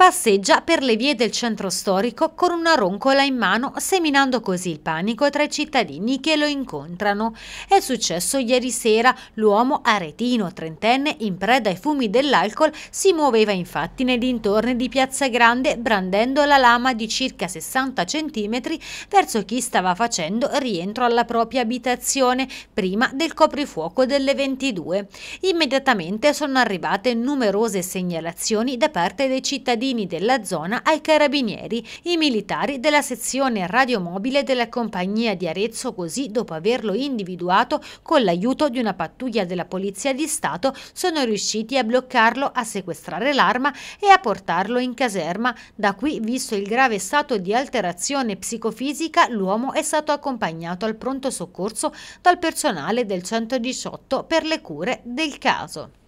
passeggia per le vie del centro storico con una roncola in mano, seminando così il panico tra i cittadini che lo incontrano. È successo ieri sera, l'uomo aretino trentenne in preda ai fumi dell'alcol si muoveva infatti nei dintorni di Piazza Grande brandendo la lama di circa 60 cm verso chi stava facendo rientro alla propria abitazione prima del coprifuoco delle 22. Immediatamente sono arrivate numerose segnalazioni da parte dei cittadini cittadini della zona ai carabinieri, i militari della sezione radiomobile della compagnia di Arezzo così dopo averlo individuato con l'aiuto di una pattuglia della Polizia di Stato sono riusciti a bloccarlo, a sequestrare l'arma e a portarlo in caserma. Da qui, visto il grave stato di alterazione psicofisica, l'uomo è stato accompagnato al pronto soccorso dal personale del 118 per le cure del caso.